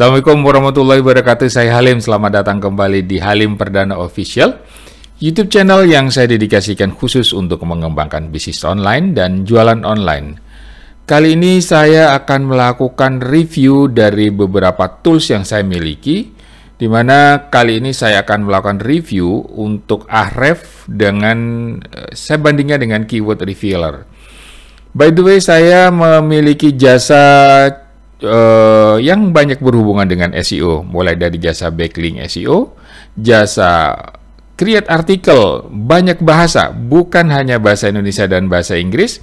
Assalamualaikum warahmatullahi wabarakatuh. Saya Halim. Selamat datang kembali di Halim Perdana Official, YouTube channel yang saya dedikasikan khusus untuk mengembangkan bisnis online dan jualan online. Kali ini saya akan melakukan review dari beberapa tools yang saya miliki, di mana kali ini saya akan melakukan review untuk Ahref dengan eh, saya bandingkan dengan keyword revealer. By the way, saya memiliki jasa uh, yang banyak berhubungan dengan SEO, mulai dari jasa backlink SEO, jasa create artikel, banyak bahasa, bukan hanya bahasa Indonesia dan bahasa Inggris.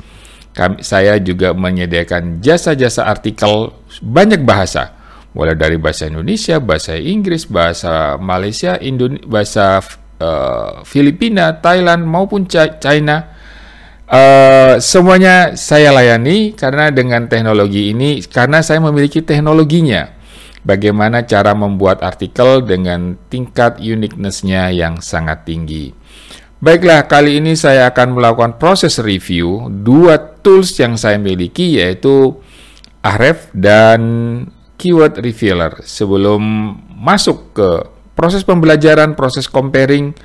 Kami, saya juga menyediakan jasa-jasa artikel banyak bahasa, mulai dari bahasa Indonesia, bahasa Inggris, bahasa Malaysia, Indone bahasa uh, Filipina, Thailand maupun China Uh, semuanya saya layani karena dengan teknologi ini, karena saya memiliki teknologinya. Bagaimana cara membuat artikel dengan tingkat uniquenessnya yang sangat tinggi. Baiklah, kali ini saya akan melakukan proses review dua tools yang saya miliki yaitu Ahref dan Keyword Revealer. Sebelum masuk ke proses pembelajaran, proses comparing,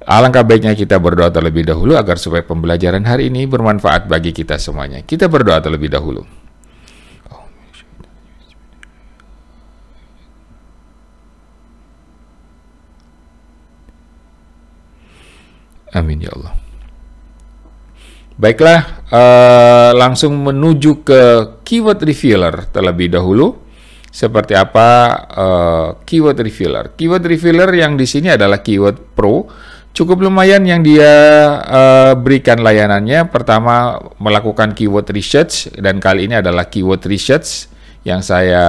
Alangkah baiknya kita berdoa terlebih dahulu agar supaya pembelajaran hari ini bermanfaat bagi kita semuanya. Kita berdoa terlebih dahulu. Amin ya Allah. Baiklah, uh, langsung menuju ke keyword revealer terlebih dahulu. Seperti apa uh, keyword revealer? Keyword revealer yang di sini adalah keyword pro cukup lumayan yang dia uh, berikan layanannya. Pertama melakukan keyword research dan kali ini adalah keyword research yang saya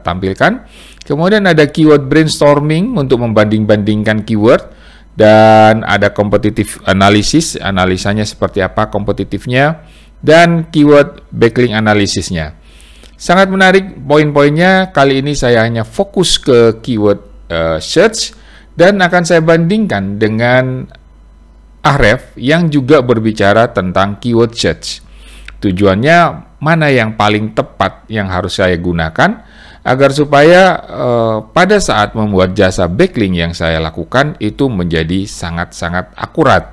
tampilkan. Kemudian ada keyword brainstorming untuk membanding-bandingkan keyword dan ada competitive analysis, analisanya seperti apa kompetitifnya dan keyword backlink analisisnya. Sangat menarik poin-poinnya. Kali ini saya hanya fokus ke keyword uh, search dan akan saya bandingkan dengan Ahref yang juga berbicara tentang keyword search. Tujuannya mana yang paling tepat yang harus saya gunakan agar supaya eh, pada saat membuat jasa backlink yang saya lakukan itu menjadi sangat-sangat akurat.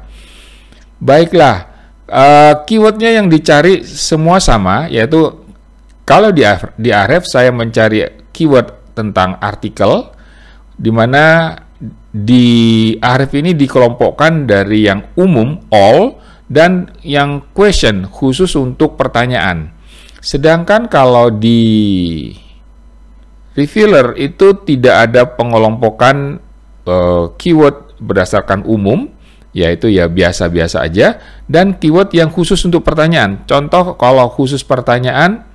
Baiklah, eh, keywordnya yang dicari semua sama, yaitu kalau di, di Ahref saya mencari keyword tentang artikel, di mana di Arif ini dikelompokkan dari yang umum all dan yang question khusus untuk pertanyaan. Sedangkan kalau di revealer itu tidak ada pengelompokan uh, keyword berdasarkan umum, yaitu ya biasa-biasa aja dan keyword yang khusus untuk pertanyaan. Contoh kalau khusus pertanyaan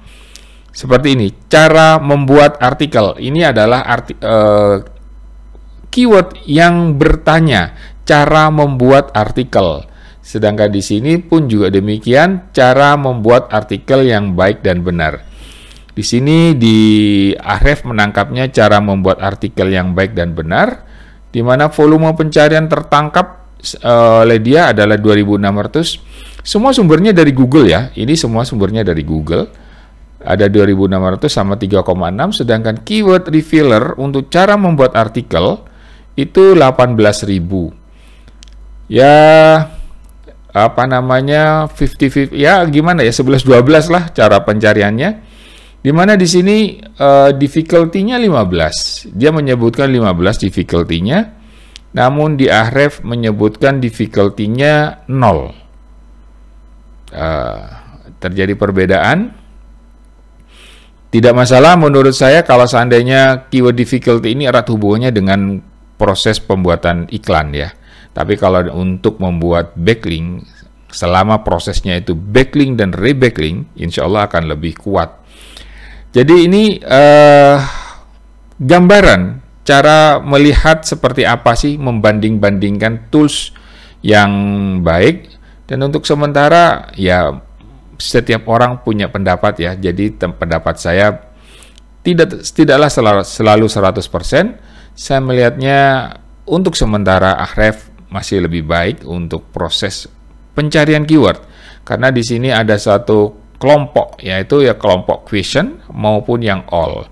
seperti ini, cara membuat artikel. Ini adalah arti, uh, keyword yang bertanya, cara membuat artikel. Sedangkan di sini pun juga demikian cara membuat artikel yang baik dan benar. Di sini di Ahref menangkapnya cara membuat artikel yang baik dan benar, di mana volume pencarian tertangkap eh, oleh dia adalah 2.600. Semua sumbernya dari Google ya, ini semua sumbernya dari Google ada 2600 sama 3,6 sedangkan keyword revealer untuk cara membuat artikel itu 18.000. Ya apa namanya 50, 50 ya gimana ya 11 12 lah cara pencariannya. Di mana di sini uh, difficulty-nya 15. Dia menyebutkan 15 difficulty-nya. Namun di Ahref menyebutkan difficulty-nya 0. Uh, eh, terjadi perbedaan. Tidak masalah menurut saya kalau seandainya keyword difficulty ini erat hubungannya dengan proses pembuatan iklan ya. Tapi kalau untuk membuat backlink, selama prosesnya itu backlink dan rebacklink, insya Allah akan lebih kuat. Jadi ini eh, gambaran cara melihat seperti apa sih membanding-bandingkan tools yang baik dan untuk sementara ya setiap orang punya pendapat ya. Jadi pendapat saya tidak tidaklah selalu, selalu 100%, saya melihatnya untuk sementara Ahref masih lebih baik untuk proses pencarian keyword karena di sini ada satu kelompok yaitu ya kelompok question maupun yang all.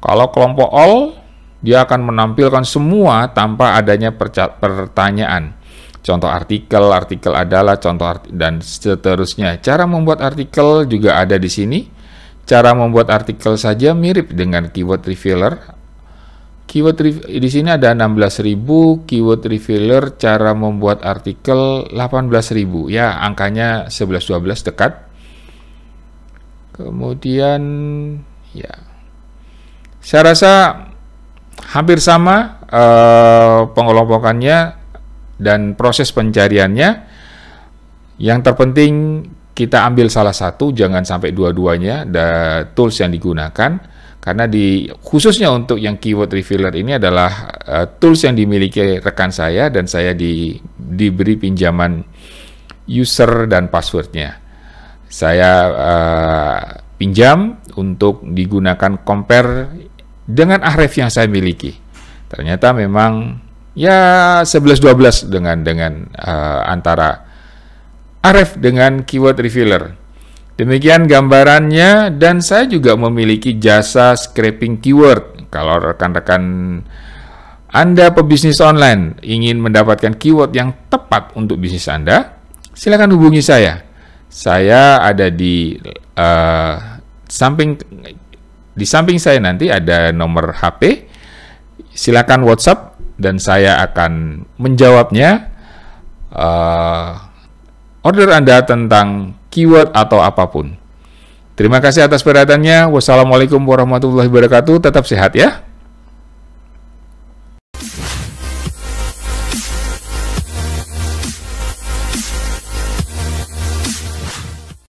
Kalau kelompok all dia akan menampilkan semua tanpa adanya pertanyaan. Contoh artikel, artikel adalah contoh arti dan seterusnya. Cara membuat artikel juga ada di sini. Cara membuat artikel saja mirip dengan keyword revealer Keyword eh, di sini ada 16.000, keyword revealer cara membuat artikel 18.000. Ya, angkanya 11 12 dekat. Kemudian ya. Saya rasa hampir sama eh, pengelompokannya dan proses pencariannya. Yang terpenting kita ambil salah satu, jangan sampai dua-duanya, ada tools yang digunakan karena di khususnya untuk yang keyword refiller ini adalah uh, tools yang dimiliki rekan saya dan saya di, diberi pinjaman user dan passwordnya. Saya uh, pinjam untuk digunakan compare dengan ahref yang saya miliki. Ternyata memang ya 11-12 dengan dengan uh, antara ahref dengan keyword refiller Demikian gambarannya dan saya juga memiliki jasa scraping keyword. Kalau rekan-rekan Anda pebisnis online ingin mendapatkan keyword yang tepat untuk bisnis Anda, silakan hubungi saya. Saya ada di uh, samping di samping saya nanti ada nomor HP. Silakan WhatsApp dan saya akan menjawabnya. Uh, order Anda tentang keyword, atau apapun. Terima kasih atas perhatiannya. Wassalamualaikum warahmatullahi wabarakatuh. Tetap sehat ya.